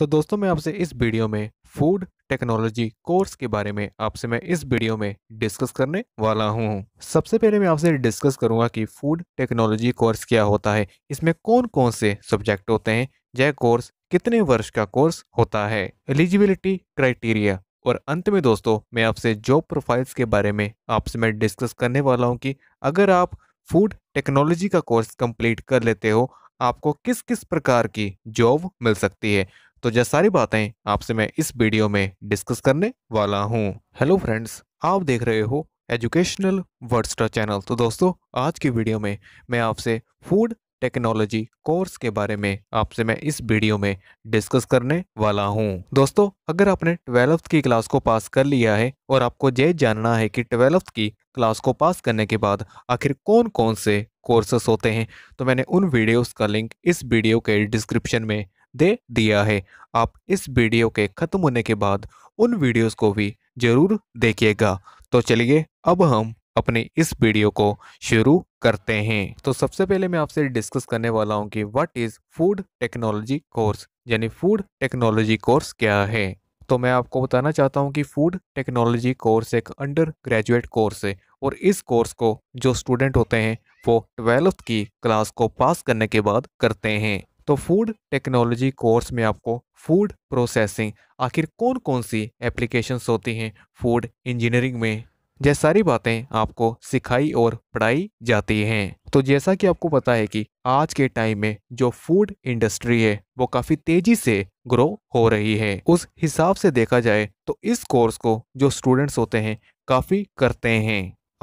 तो दोस्तों मैं आपसे इस वीडियो में फूड टेक्नोलॉजी कोर्स के बारे में आपसे मैं इस वीडियो में डिस्कस करने वाला हूँ सबसे पहले मैं आपसे डिस्कस करूंगा कि फूड टेक्नोलॉजी कोर्स क्या होता है इसमें कौन कौन से सब्जेक्ट होते हैं यह कोर्स कितने वर्ष का कोर्स होता है एलिजिबिलिटी क्राइटेरिया और अंत में दोस्तों मैं आपसे जॉब प्रोफाइल्स के बारे में आपसे मैं डिस्कस करने वाला हूँ कि अगर आप फूड टेक्नोलॉजी का कोर्स कंप्लीट कर लेते हो आपको किस किस प्रकार की जॉब मिल सकती है तो यह सारी बातें आपसे मैं इस वीडियो में डिस्कस करने वाला हूँ हेलो फ्रेंड्स आप देख रहे हो एजुकेशनल वर्डस्टर चैनल तो दोस्तों आज की वीडियो में मैं आपसे फूड टेक्नोलॉजी कोर्स के बारे में आपसे मैं इस वीडियो में डिस्कस करने वाला हूं। दोस्तों अगर आपने ट्वेल्थ की क्लास को पास कर लिया है और आपको ये जानना है कि ट्वेल्थ की क्लास को पास करने के बाद आखिर कौन कौन से कोर्सेस होते हैं तो मैंने उन वीडियोस का लिंक इस वीडियो के डिस्क्रिप्शन में दे दिया है आप इस वीडियो के ख़त्म होने के बाद उन वीडियोस को भी ज़रूर देखिएगा तो चलिए अब हम अपने इस वीडियो को शुरू करते हैं तो सबसे पहले मैं आपसे डिस्कस करने वाला हूं कि what is food technology course यानी फूड टेक्नोलॉजी कोर्स क्या है तो मैं आपको बताना चाहता हूं कि फूड टेक्नोलॉजी कोर्स एक अंडर ग्रेजुएट कोर्स है और इस कोर्स को जो स्टूडेंट होते हैं वो ट्वेल्थ की क्लास को पास करने के बाद करते हैं तो फूड टेक्नोलॉजी कोर्स में आपको फूड प्रोसेसिंग आखिर कौन कौन सी एप्लीकेशंस होती हैं फूड इंजीनियरिंग में यह सारी बातें आपको सिखाई और पढ़ाई जाती हैं तो जैसा कि आपको पता है कि आज के टाइम में जो फूड इंडस्ट्री है वो काफ़ी तेज़ी से ग्रो हो रही है उस हिसाब से देखा जाए तो इस कोर्स को जो स्टूडेंट्स होते हैं काफ़ी करते हैं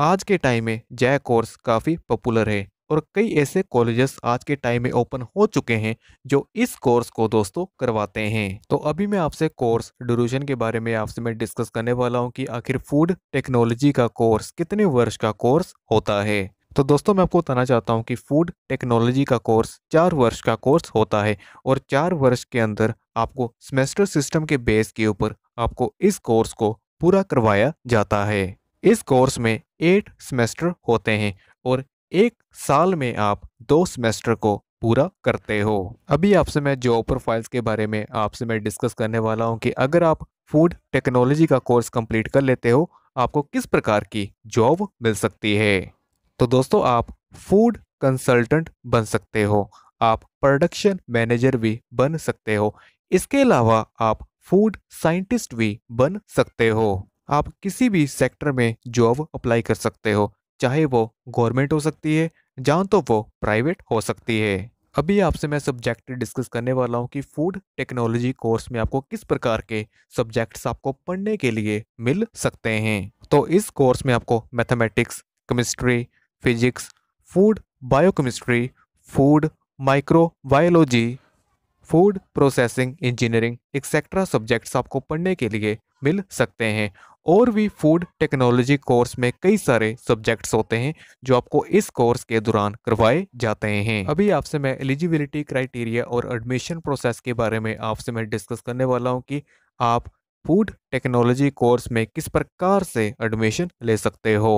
आज के टाइम में जय कोर्स काफ़ी पॉपुलर है और कई ऐसे कॉलेजेस आज के टाइम में ओपन हो चुके हैं जो इस कोर्स को दोस्तों करवाते हैं तो अभी मैं आपसे कोर्स ड्यूरेशन के बारे में आपसे मैं डिस्कस करने वाला हूँ कि आखिर फूड टेक्नोलॉजी का कोर्स कितने वर्ष का कोर्स होता है तो दोस्तों मैं आपको बताना चाहता हूँ कि फूड टेक्नोलॉजी का कोर्स चार वर्ष का कोर्स होता है और चार वर्ष के अंदर आपको सेमेस्टर सिस्टम के बेस के ऊपर आपको इस कोर्स को पूरा करवाया जाता है इस कोर्स में एट सेमेस्टर होते हैं और एक साल में आप दो सेमेस्टर को पूरा करते हो अभी आपसे मैं जॉब प्रोफाइल्स के बारे में आपसे मैं डिस्कस करने वाला हूँ कि अगर आप फूड टेक्नोलॉजी का कोर्स कंप्लीट कर लेते हो आपको किस प्रकार की जॉब मिल सकती है तो दोस्तों आप फूड कंसल्टेंट बन सकते हो आप प्रोडक्शन मैनेजर भी बन सकते हो इसके अलावा आप फूड साइंटिस्ट भी बन सकते हो आप किसी भी सेक्टर में जॉब अप्लाई कर सकते हो चाहे वो गवर्नमेंट हो सकती है जहाँ तो वो प्राइवेट हो सकती है अभी आपसे मैं सब्जेक्ट डिस्कस करने वाला हूँ कि फूड टेक्नोलॉजी कोर्स में आपको किस प्रकार के सब्जेक्ट्स आपको पढ़ने के लिए मिल सकते हैं तो इस कोर्स में आपको mathematics chemistry physics food biochemistry food microbiology food processing engineering etcetera subjects आपको पढ़ने के लिए मिल सकते हैं और भी फूड टेक्नोलॉजी कोर्स में कई सारे सब्जेक्ट्स होते हैं जो आपको इस कोर्स के दौरान करवाए जाते हैं अभी आपसे मैं एलिजिबिलिटी क्राइटेरिया और एडमिशन प्रोसेस के बारे में आपसे मैं डिस्कस करने वाला हूँ कि आप फूड टेक्नोलॉजी कोर्स में किस प्रकार से एडमिशन ले सकते हो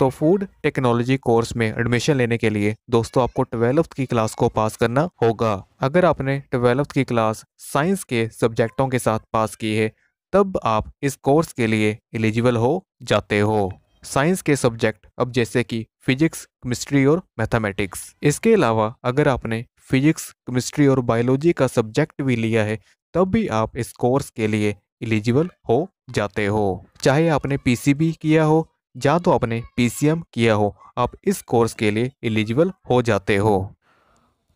तो फूड टेक्नोलॉजी कोर्स में एडमिशन लेने के लिए दोस्तों आपको ट्वेल्थ की क्लास को पास करना होगा अगर आपने ट्वेल्थ की क्लास साइंस के सब्जेक्टों के साथ पास की है तब आप इस कोर्स के लिए एलिजिबल हो जाते हो साइंस के सब्जेक्ट अब जैसे कि फिजिक्स केमिस्ट्री और मैथमेटिक्स इसके अलावा अगर आपने फिजिक्स केमिस्ट्री और बायोलॉजी का सब्जेक्ट भी लिया है तब भी आप इस कोर्स के लिए एलिजिबल हो जाते हो चाहे आपने पीसीबी किया हो या तो आपने पीसीएम किया हो आप इस कोर्स के लिए एलिजिबल हो जाते हो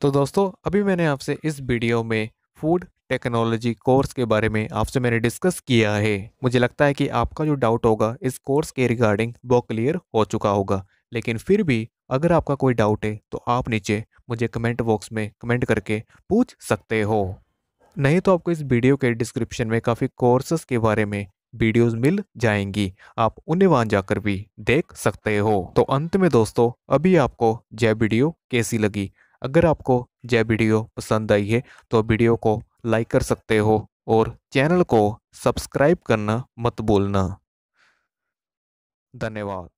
तो दोस्तों अभी मैंने आपसे इस वीडियो में फूड टेक्नोलॉजी कोर्स के बारे में आपसे मैंने डिस्कस किया है मुझे लगता है कि आपका जो डाउट होगा इस कोर्स के रिगार्डिंग वो क्लियर हो चुका होगा लेकिन फिर भी अगर आपका कोई डाउट है तो आप नीचे मुझे कमेंट बॉक्स में कमेंट करके पूछ सकते हो नहीं तो आपको इस वीडियो के डिस्क्रिप्शन में काफ़ी कोर्सेस के बारे में वीडियोस मिल जाएंगी आप उन्हें वहां जाकर भी देख सकते हो तो अंत में दोस्तों अभी आपको जय वीडियो कैसी लगी अगर आपको जय वीडियो पसंद आई है तो वीडियो को लाइक कर सकते हो और चैनल को सब्सक्राइब करना मत भूलना धन्यवाद